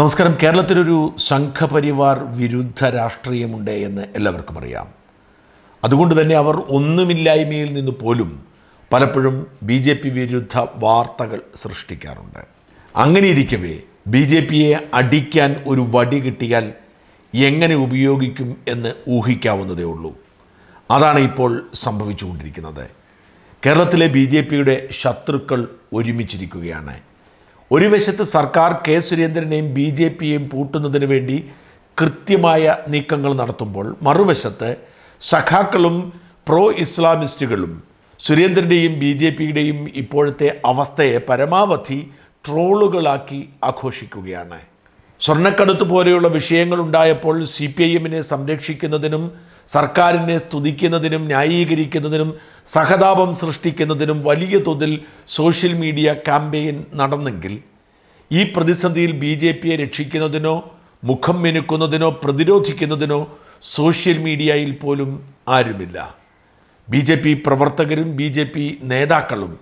നമസ്കാരം കേരളത്തിലൊരു സംഘപരിവാർ വിരുദ്ധ രാഷ്ട്രീയമുണ്ട് എന്ന് എല്ലാവർക്കും അറിയാം അതുകൊണ്ട് തന്നെ അവർ ഒന്നുമില്ലായ്മയിൽ നിന്ന് പോലും പലപ്പോഴും ബി ജെ പി വിരുദ്ധ വാർത്തകൾ സൃഷ്ടിക്കാറുണ്ട് അങ്ങനെ ഇരിക്കവേ ബി ജെ പിയെ അടിക്കാൻ ഒരു വടി കിട്ടിയാൽ എങ്ങനെ ഉപയോഗിക്കും എന്ന് ഊഹിക്കാവുന്നതേ ഉള്ളൂ അതാണ് ഇപ്പോൾ സംഭവിച്ചുകൊണ്ടിരിക്കുന്നത് കേരളത്തിലെ ബി ജെ പിയുടെ ശത്രുക്കൾ ഒരുമിച്ചിരിക്കുകയാണ് ഒരു വശത്ത് സർക്കാർ കെ സുരേന്ദ്രനെയും ബി ജെ പിയെയും പൂട്ടുന്നതിന് വേണ്ടി കൃത്യമായ നീക്കങ്ങൾ നടത്തുമ്പോൾ മറുവശത്ത് സഖാക്കളും പ്രോ ഇസ്ലാമിസ്റ്റുകളും സുരേന്ദ്രൻ്റെയും ബി ജെ പിയുടെയും ഇപ്പോഴത്തെ അവസ്ഥയെ പരമാവധി ട്രോളുകളാക്കി ആഘോഷിക്കുകയാണ് സ്വർണ്ണക്കടുത്ത് പോലെയുള്ള വിഷയങ്ങളുണ്ടായപ്പോൾ സി പി ഐ എമ്മിനെ സംരക്ഷിക്കുന്നതിനും സർക്കാരിനെ സ്തുതിക്കുന്നതിനും ന്യായീകരിക്കുന്നതിനും സഹതാപം സൃഷ്ടിക്കുന്നതിനും വലിയ തോതിൽ സോഷ്യൽ മീഡിയ ക്യാമ്പയിൻ നടന്നെങ്കിൽ ഈ പ്രതിസന്ധിയിൽ ബി ജെ പിയെ രക്ഷിക്കുന്നതിനോ മുഖം മെനുക്കുന്നതിനോ പ്രതിരോധിക്കുന്നതിനോ സോഷ്യൽ മീഡിയയിൽ പോലും ആരുമില്ല ബി ജെ പി പ്രവർത്തകരും ബി ജെ പി നേതാക്കളും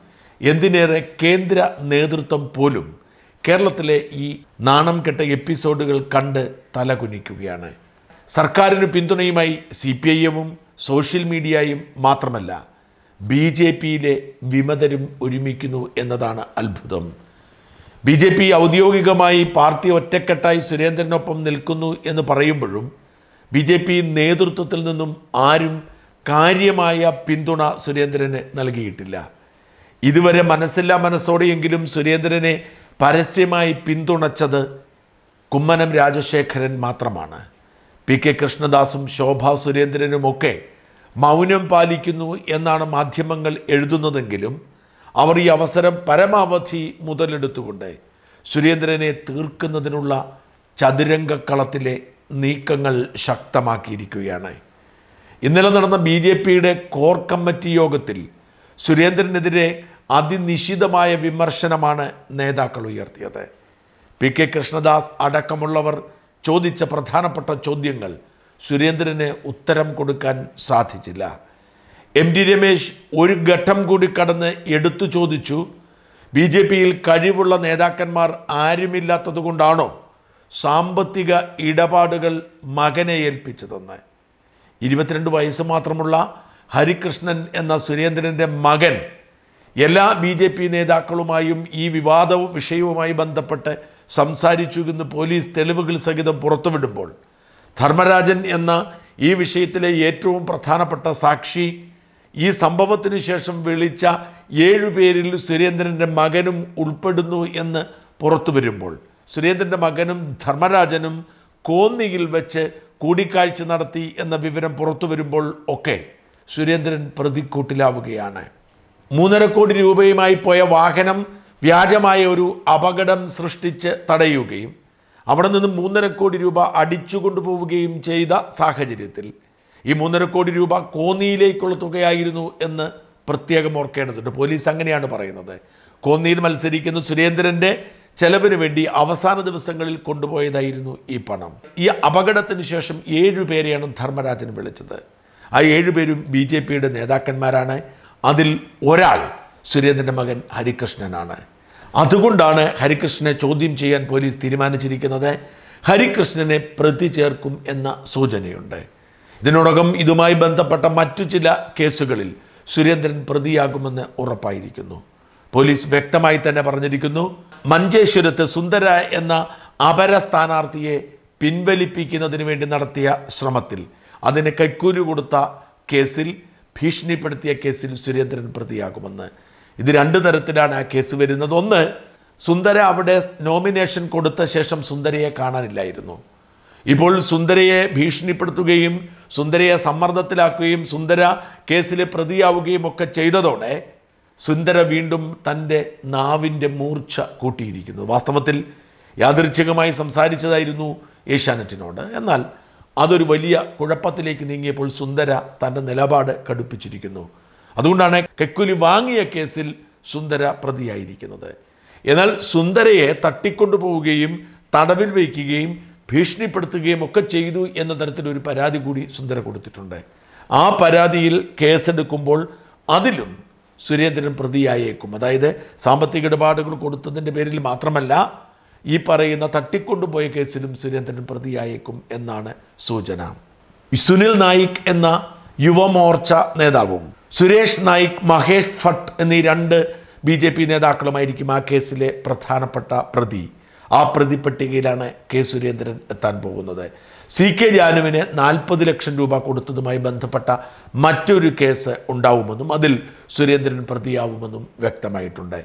എന്തിനേറെ കേന്ദ്ര നേതൃത്വം പോലും കേരളത്തിലെ ഈ നാണം കെട്ട എപ്പിസോഡുകൾ കണ്ട് തലകുനിക്കുകയാണ് സർക്കാരിന് പിന്തുണയുമായി സി പി ഐ എമ്മും സോഷ്യൽ മീഡിയയും മാത്രമല്ല ബി ജെ പിയിലെ വിമതരും ഒരുമിക്കുന്നു എന്നതാണ് അത്ഭുതം ബി ജെ പി ഔദ്യോഗികമായി പാർട്ടി ഒറ്റക്കെട്ടായി സുരേന്ദ്രനൊപ്പം നിൽക്കുന്നു എന്ന് പറയുമ്പോഴും ബി ജെ പി നേതൃത്വത്തിൽ നിന്നും ആരും കാര്യമായ പിന്തുണ സുരേന്ദ്രന് നൽകിയിട്ടില്ല ഇതുവരെ മനസ്സില്ലാ മനസ്സോടെയെങ്കിലും സുരേന്ദ്രനെ പരസ്യമായി പിന്തുണച്ചത് കുമ്മനം രാജശേഖരൻ മാത്രമാണ് പി കെ കൃഷ്ണദാസും ശോഭാ സുരേന്ദ്രനുമൊക്കെ മൗനം പാലിക്കുന്നു എന്നാണ് മാധ്യമങ്ങൾ എഴുതുന്നതെങ്കിലും അവർ ഈ അവസരം പരമാവധി മുതലെടുത്തുകൊണ്ട് സുരേന്ദ്രനെ തീർക്കുന്നതിനുള്ള ചതുരംഗക്കളത്തിലെ നീക്കങ്ങൾ ശക്തമാക്കിയിരിക്കുകയാണ് ഇന്നലെ നടന്ന ബി ജെ പിയുടെ കോർ കമ്മിറ്റി യോഗത്തിൽ സുരേന്ദ്രനെതിരെ അതിനിശിതമായ വിമർശനമാണ് നേതാക്കൾ ഉയർത്തിയത് പി കെ കൃഷ്ണദാസ് അടക്കമുള്ളവർ ചോദിച്ച പ്രധാനപ്പെട്ട ചോദ്യങ്ങൾ സുരേന്ദ്രന് ഉത്തരം കൊടുക്കാൻ സാധിച്ചില്ല എം ടി രമേശ് ഒരു ഘട്ടം കൂടി കടന്ന് എടുത്തു ചോദിച്ചു ബി ജെ പിയിൽ കഴിവുള്ള നേതാക്കന്മാർ ആരുമില്ലാത്തതുകൊണ്ടാണോ സാമ്പത്തിക ഇടപാടുകൾ മകനെ ഏൽപ്പിച്ചതെന്ന് ഇരുപത്തിരണ്ട് വയസ്സ് മാത്രമുള്ള ഹരികൃഷ്ണൻ എന്ന സുരേന്ദ്രൻ്റെ മകൻ എല്ലാ ബി നേതാക്കളുമായും ഈ വിവാദവും വിഷയവുമായി ബന്ധപ്പെട്ട് സംസാരിച്ചു എന്ന് പോലീസ് തെളിവുകൾ സഹിതം പുറത്തുവിടുമ്പോൾ ധർമ്മരാജൻ എന്ന ഈ വിഷയത്തിലെ ഏറ്റവും പ്രധാനപ്പെട്ട സാക്ഷി ഈ സംഭവത്തിന് ശേഷം വിളിച്ച ഏഴുപേരിൽ സുരേന്ദ്രൻ്റെ മകനും ഉൾപ്പെടുന്നു എന്ന് പുറത്തു വരുമ്പോൾ സുരേന്ദ്രൻ്റെ മകനും ധർമ്മരാജനും കോന്നിയിൽ വെച്ച് കൂടിക്കാഴ്ച നടത്തി എന്ന വിവരം പുറത്തു വരുമ്പോൾ ഒക്കെ സുരേന്ദ്രൻ പ്രതിക്കൂട്ടിലാവുകയാണ് മൂന്നര കോടി രൂപയുമായി പോയ വാഹനം വ്യാജമായ ഒരു അപകടം സൃഷ്ടിച്ച് തടയുകയും അവിടെ നിന്ന് മൂന്നര കോടി രൂപ അടിച്ചു കൊണ്ടുപോവുകയും ചെയ്ത സാഹചര്യത്തിൽ ഈ മൂന്നര കോടി രൂപ കോന്നിയിലേക്കുള്ള തുകയായിരുന്നു എന്ന് പ്രത്യേകം ഓർക്കേണ്ടതുണ്ട് പോലീസ് അങ്ങനെയാണ് പറയുന്നത് കോന്നിയിൽ മത്സരിക്കുന്ന സുരേന്ദ്രൻ്റെ ചെലവിന് വേണ്ടി അവസാന ദിവസങ്ങളിൽ കൊണ്ടുപോയതായിരുന്നു ഈ പണം ഈ അപകടത്തിന് ശേഷം ഏഴു പേരെയാണ് ധർമ്മരാജൻ വിളിച്ചത് ആ ഏഴുപേരും ബി ജെ പിയുടെ നേതാക്കന്മാരാണ് അതിൽ ഒരാൾ സുരേന്ദ്രൻ്റെ മകൻ ഹരികൃഷ്ണനാണ് അതുകൊണ്ടാണ് ഹരികൃഷ്ണനെ ചോദ്യം ചെയ്യാൻ പോലീസ് തീരുമാനിച്ചിരിക്കുന്നത് ഹരികൃഷ്ണനെ പ്രതി ചേർക്കും എന്ന സൂചനയുണ്ട് ഇതിനോടകം ഇതുമായി ബന്ധപ്പെട്ട മറ്റു ചില കേസുകളിൽ സുരേന്ദ്രൻ പ്രതിയാകുമെന്ന് ഉറപ്പായിരിക്കുന്നു പോലീസ് വ്യക്തമായി തന്നെ പറഞ്ഞിരിക്കുന്നു മഞ്ചേശ്വരത്ത് സുന്ദര എന്ന അപര സ്ഥാനാർത്ഥിയെ പിൻവലിപ്പിക്കുന്നതിന് വേണ്ടി നടത്തിയ ശ്രമത്തിൽ അതിന് കൈക്കൂലി കൊടുത്ത കേസിൽ ഭീഷണിപ്പെടുത്തിയ കേസിൽ സുരേന്ദ്രൻ പ്രതിയാകുമെന്ന് ഇത് രണ്ട് തരത്തിലാണ് ആ കേസ് വരുന്നത് ഒന്ന് സുന്ദര അവിടെ നോമിനേഷൻ കൊടുത്ത ശേഷം സുന്ദരയെ കാണാനില്ലായിരുന്നു ഇപ്പോൾ സുന്ദരയെ ഭീഷണിപ്പെടുത്തുകയും സുന്ദരയെ സമ്മർദ്ദത്തിലാക്കുകയും സുന്ദര കേസിൽ പ്രതിയാവുകയും ഒക്കെ ചെയ്തതോടെ സുന്ദര വീണ്ടും തൻ്റെ നാവിൻ്റെ മൂർച്ച കൂട്ടിയിരിക്കുന്നു വാസ്തവത്തിൽ യാദൃച്ഛികമായി സംസാരിച്ചതായിരുന്നു ഏഷ്യാനെറ്റിനോട് എന്നാൽ അതൊരു വലിയ കുഴപ്പത്തിലേക്ക് നീങ്ങിയപ്പോൾ സുന്ദര തൻ്റെ നിലപാട് കടുപ്പിച്ചിരിക്കുന്നു അതുകൊണ്ടാണ് കെക്കുലി വാങ്ങിയ കേസിൽ സുന്ദര പ്രതിയായിരിക്കുന്നത് എന്നാൽ സുന്ദരയെ തട്ടിക്കൊണ്ടുപോവുകയും തടവിൽ വയ്ക്കുകയും ഭീഷണിപ്പെടുത്തുകയും ഒക്കെ ചെയ്തു എന്ന തരത്തിലൊരു പരാതി കൂടി സുന്ദര കൊടുത്തിട്ടുണ്ട് ആ പരാതിയിൽ കേസെടുക്കുമ്പോൾ അതിലും സുരേന്ദ്രൻ പ്രതിയായേക്കും അതായത് സാമ്പത്തിക ഇടപാടുകൾ കൊടുത്തതിൻ്റെ പേരിൽ മാത്രമല്ല ഈ പറയുന്ന തട്ടിക്കൊണ്ടുപോയ കേസിലും സുരേന്ദ്രൻ പ്രതിയായേക്കും എന്നാണ് സൂചന സുനിൽ നായിക് എന്ന യുവമോർച്ച നേതാവും സുരേഷ് നായിക് മഹേഷ് ഭട്ട് എന്നീ രണ്ട് ബി ജെ പി നേതാക്കളുമായിരിക്കും ആ കേസിലെ പ്രധാനപ്പെട്ട പ്രതി ആ പ്രതി പട്ടികയിലാണ് കെ സുരേന്ദ്രൻ എത്താൻ പോകുന്നത് സി കെ ജാനുവിന് നാൽപ്പത് ലക്ഷം രൂപ കൊടുത്തതുമായി ബന്ധപ്പെട്ട മറ്റൊരു കേസ് ഉണ്ടാവുമെന്നും അതിൽ സുരേന്ദ്രൻ പ്രതിയാവുമെന്നും വ്യക്തമായിട്ടുണ്ട്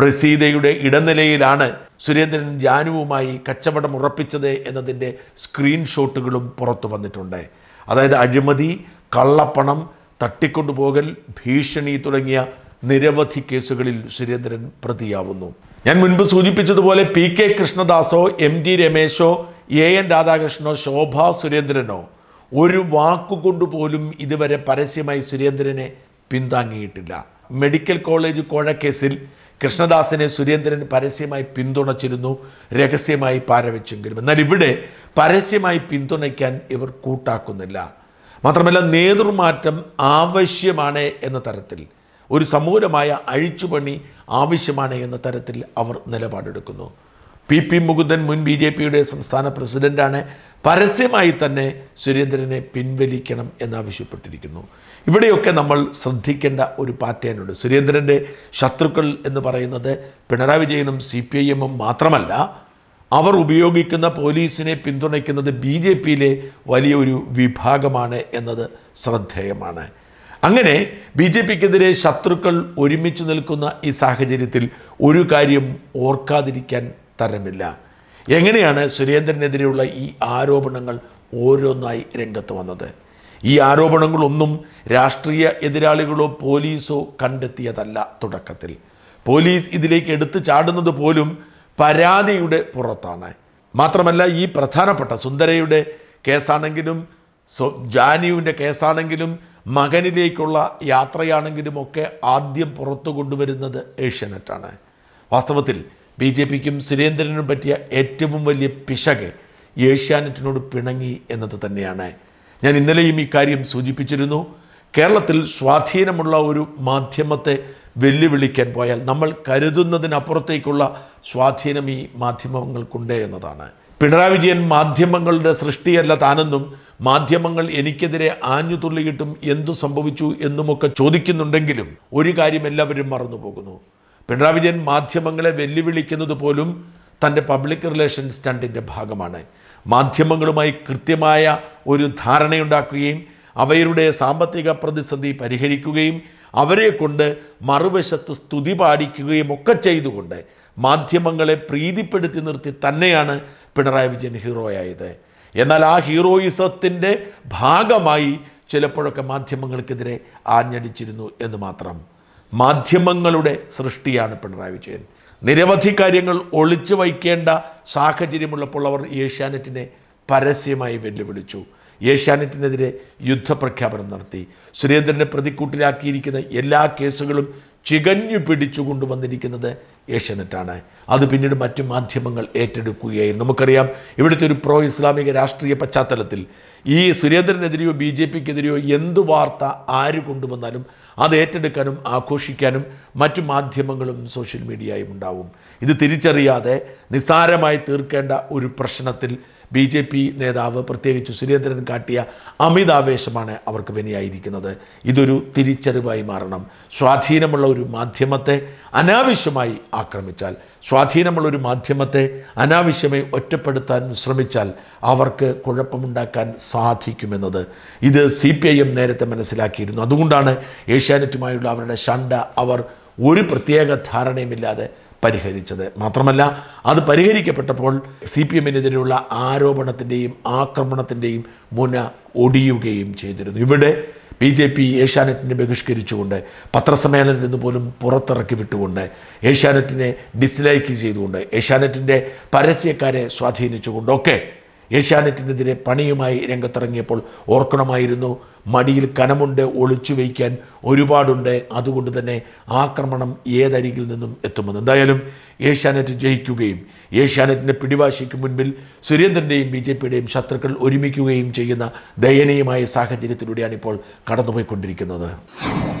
പ്രസീതയുടെ ഇടനിലയിലാണ് സുരേന്ദ്രൻ ജാനുവുമായി കച്ചവടം ഉറപ്പിച്ചത് എന്നതിൻ്റെ സ്ക്രീൻഷോട്ടുകളും പുറത്തു വന്നിട്ടുണ്ട് അതായത് അഴിമതി കള്ളപ്പണം തട്ടിക്കൊണ്ടുപോകൽ ഭീഷണി തുടങ്ങിയ നിരവധി കേസുകളിൽ സുരേന്ദ്രൻ പ്രതിയാവുന്നു ഞാൻ മുൻപ് സൂചിപ്പിച്ചതുപോലെ പി കെ കൃഷ്ണദാസോ എം ജി രമേശോ എ എൻ രാധാകൃഷ്ണനോ ശോഭാ സുരേന്ദ്രനോ ഒരു വാക്കുകൊണ്ടുപോലും പോലും ഇതുവരെ പരസ്യമായി സുരേന്ദ്രനെ പിന്താങ്ങിയിട്ടില്ല മെഡിക്കൽ കോളേജ് കോഴക്കേസിൽ കൃഷ്ണദാസിനെ സുരേന്ദ്രൻ പരസ്യമായി പിന്തുണച്ചിരുന്നു രഹസ്യമായി പാരവെച്ചെങ്കിലും എന്നാൽ ഇവിടെ പരസ്യമായി പിന്തുണയ്ക്കാൻ ഇവർ കൂട്ടാക്കുന്നില്ല മാത്രമല്ല നേതൃമാറ്റം ആവശ്യമാണ് എന്ന തരത്തിൽ ഒരു സമൂലമായ അഴിച്ചുപണി ആവശ്യമാണ് എന്ന തരത്തിൽ അവർ നിലപാടെടുക്കുന്നു പി പി മുകുന്ദൻ മുൻ ബി ജെ പിയുടെ സംസ്ഥാന പ്രസിഡന്റാണ് പരസ്യമായി തന്നെ സുരേന്ദ്രനെ പിൻവലിക്കണം എന്നാവശ്യപ്പെട്ടിരിക്കുന്നു ഇവിടെയൊക്കെ നമ്മൾ ശ്രദ്ധിക്കേണ്ട ഒരു പാറ്റേണുണ്ട് സുരേന്ദ്രൻ്റെ ശത്രുക്കൾ എന്ന് പറയുന്നത് പിണറായി വിജയനും സി പി ഐ എമ്മും മാത്രമല്ല അവർ ഉപയോഗിക്കുന്ന പോലീസിനെ പിന്തുണയ്ക്കുന്നത് ബി ജെ പിയിലെ വലിയൊരു വിഭാഗമാണ് എന്നത് ശ്രദ്ധേയമാണ് അങ്ങനെ ബി ജെ പിക്കെതിരെ ശത്രുക്കൾ ഒരുമിച്ച് നിൽക്കുന്ന ഈ സാഹചര്യത്തിൽ ഒരു കാര്യം ഓർക്കാതിരിക്കാൻ തരമില്ല എങ്ങനെയാണ് സുരേന്ദ്രനെതിരെയുള്ള ഈ ആരോപണങ്ങൾ ഓരോന്നായി രംഗത്ത് വന്നത് ഈ ആരോപണങ്ങളൊന്നും രാഷ്ട്രീയ എതിരാളികളോ പോലീസോ കണ്ടെത്തിയതല്ല തുടക്കത്തിൽ പോലീസ് ഇതിലേക്ക് എടുത്തു ചാടുന്നത് പോലും പരാതിയുടെ പുറത്താണ് മാത്രമല്ല ഈ പ്രധാനപ്പെട്ട സുന്ദരയുടെ കേസാണെങ്കിലും ജാനുവിൻ്റെ കേസാണെങ്കിലും മകനിലേക്കുള്ള യാത്രയാണെങ്കിലും ഒക്കെ ആദ്യം പുറത്തു കൊണ്ടുവരുന്നത് ഏഷ്യാനെറ്റാണ് വാസ്തവത്തിൽ ബി ജെ പിക്കും സുരേന്ദ്രനും പറ്റിയ ഏറ്റവും വലിയ പിശക് ഏഷ്യാനെറ്റിനോട് പിണങ്ങി എന്നത് തന്നെയാണ് ഞാൻ ഇന്നലെയും ഇക്കാര്യം സൂചിപ്പിച്ചിരുന്നു കേരളത്തിൽ സ്വാധീനമുള്ള ഒരു മാധ്യമത്തെ വെല്ലുവിളിക്കാൻ പോയാൽ നമ്മൾ കരുതുന്നതിനപ്പുറത്തേക്കുള്ള സ്വാധീനം ഈ മാധ്യമങ്ങൾക്കുണ്ട് എന്നതാണ് പിണറായി വിജയൻ മാധ്യമങ്ങളുടെ സൃഷ്ടിയല്ല താനെന്നും മാധ്യമങ്ങൾ എനിക്കെതിരെ ആഞ്ഞു തുള്ളിയിട്ടും എന്തു സംഭവിച്ചു എന്നുമൊക്കെ ചോദിക്കുന്നുണ്ടെങ്കിലും ഒരു കാര്യം എല്ലാവരും മറന്നുപോകുന്നു പിണറായി വിജയൻ മാധ്യമങ്ങളെ വെല്ലുവിളിക്കുന്നത് പോലും തൻ്റെ പബ്ലിക് റിലേഷൻ സ്റ്റണ്ടിൻ്റെ ഭാഗമാണ് മാധ്യമങ്ങളുമായി കൃത്യമായ ഒരു ധാരണയുണ്ടാക്കുകയും അവയുടെ സാമ്പത്തിക പ്രതിസന്ധി പരിഹരിക്കുകയും അവരെ കൊണ്ട് മറുവശത്ത് സ്തുതി പാടിക്കുകയും ഒക്കെ ചെയ്തുകൊണ്ട് മാധ്യമങ്ങളെ പ്രീതിപ്പെടുത്തി നിർത്തി തന്നെയാണ് പിണറായി വിജയൻ ഹീറോയായത് എന്നാൽ ആ ഹീറോയിസത്തിൻ്റെ ഭാഗമായി ചിലപ്പോഴൊക്കെ മാധ്യമങ്ങൾക്കെതിരെ ആഞ്ഞടിച്ചിരുന്നു എന്ന് മാത്രം മാധ്യമങ്ങളുടെ സൃഷ്ടിയാണ് പിണറായി വിജയൻ നിരവധി കാര്യങ്ങൾ ഒളിച്ചു വയ്ക്കേണ്ട സാഹചര്യമുള്ളപ്പോൾ അവർ ഏഷ്യാനെറ്റിനെ പരസ്യമായി വെല്ലുവിളിച്ചു ഏഷ്യാനെറ്റിനെതിരെ യുദ്ധപ്രഖ്യാപനം നടത്തി സുരേന്ദ്രനെ പ്രതിക്കൂട്ടിലാക്കിയിരിക്കുന്ന എല്ലാ കേസുകളും ചികഞ്ഞു പിടിച്ചു കൊണ്ടുവന്നിരിക്കുന്നത് ഏഷ്യാനെറ്റാണ് അത് പിന്നീട് മറ്റു മാധ്യമങ്ങൾ ഏറ്റെടുക്കുകയായിരുന്നു നമുക്കറിയാം ഇവിടുത്തെ ഒരു പ്രോ ഇസ്ലാമിക രാഷ്ട്രീയ പശ്ചാത്തലത്തിൽ ഈ സുരേന്ദ്രനെതിരെയോ ബി ജെ പിക്കെതിരെയോ എന്ത് വാർത്ത ആര് കൊണ്ടുവന്നാലും അത് ഏറ്റെടുക്കാനും ആഘോഷിക്കാനും മറ്റു മാധ്യമങ്ങളും സോഷ്യൽ മീഡിയയും ഉണ്ടാവും ഇത് തിരിച്ചറിയാതെ നിസ്സാരമായി തീർക്കേണ്ട ഒരു പ്രശ്നത്തിൽ ബി ജെ പി നേതാവ് പ്രത്യേകിച്ച് സുരേന്ദ്രൻ കാട്ടിയ അമിതാവേശമാണ് അവർക്ക് വിനിയായിരിക്കുന്നത് ഇതൊരു തിരിച്ചറിവായി മാറണം സ്വാധീനമുള്ള ഒരു മാധ്യമത്തെ അനാവശ്യമായി ആക്രമിച്ചാൽ സ്വാധീനമുള്ള ഒരു മാധ്യമത്തെ അനാവശ്യമായി ഒറ്റപ്പെടുത്താൻ ശ്രമിച്ചാൽ അവർക്ക് കുഴപ്പമുണ്ടാക്കാൻ സാധിക്കുമെന്നത് ഇത് സി പി ഐ എം നേരത്തെ മനസ്സിലാക്കിയിരുന്നു അതുകൊണ്ടാണ് ഏഷ്യാനെറ്റുമായുള്ള അവരുടെ ഷണ്ട അവർ ഒരു പ്രത്യേക ധാരണയുമില്ലാതെ പരിഹരിച്ചത് മാത്രമല്ല അത് പരിഹരിക്കപ്പെട്ടപ്പോൾ സി പി എമ്മിനെതിരെയുള്ള ആരോപണത്തിൻ്റെയും ആക്രമണത്തിൻ്റെയും മുന ഒടിയുകയും ചെയ്തിരുന്നു ഇവിടെ ബി ജെ പി ഏഷ്യാനെറ്റിനെ ബഹിഷ്കരിച്ചുകൊണ്ട് പത്രസമ്മേളനത്തിൽ നിന്ന് പോലും പുറത്തിറക്കി വിട്ടുകൊണ്ട് ഏഷ്യാനെറ്റിനെ ഡിസ്ലൈക്ക് ചെയ്തുകൊണ്ട് ഏഷ്യാനെറ്റിൻ്റെ പരസ്യക്കാരെ സ്വാധീനിച്ചുകൊണ്ടൊക്കെ ഏഷ്യാനെറ്റിനെതിരെ പണിയുമായി രംഗത്തിറങ്ങിയപ്പോൾ ഓർക്കണമായിരുന്നു മടിയിൽ കനമുണ്ട് ഒളിച്ചു വയ്ക്കാൻ ഒരുപാടുണ്ട് അതുകൊണ്ട് തന്നെ ആക്രമണം ഏതരികിൽ നിന്നും എത്തുമെന്ന് എന്തായാലും ഏഷ്യാനെറ്റ് ജയിക്കുകയും ഏഷ്യാനെറ്റിൻ്റെ പിടിവാശിക്ക് മുൻപിൽ സുരേന്ദ്രൻ്റെയും ബി ജെ പിയുടെയും ശത്രുക്കൾ ഒരുമിക്കുകയും ചെയ്യുന്ന ദയനീയമായ സാഹചര്യത്തിലൂടെയാണ് ഇപ്പോൾ കടന്നുപോയിക്കൊണ്ടിരിക്കുന്നത്